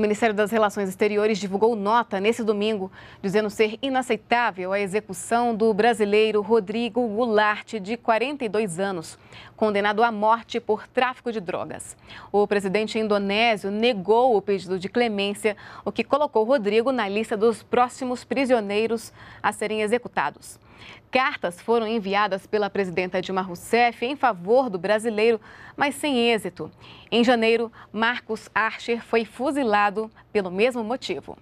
O Ministério das Relações Exteriores divulgou nota nesse domingo, dizendo ser inaceitável a execução do brasileiro Rodrigo Goulart, de 42 anos, condenado à morte por tráfico de drogas. O presidente indonésio negou o pedido de clemência, o que colocou Rodrigo na lista dos próximos prisioneiros a serem executados. Cartas foram enviadas pela presidenta Dilma Rousseff em favor do brasileiro, mas sem êxito. Em janeiro, Marcos Archer foi fuzilado pelo mesmo motivo.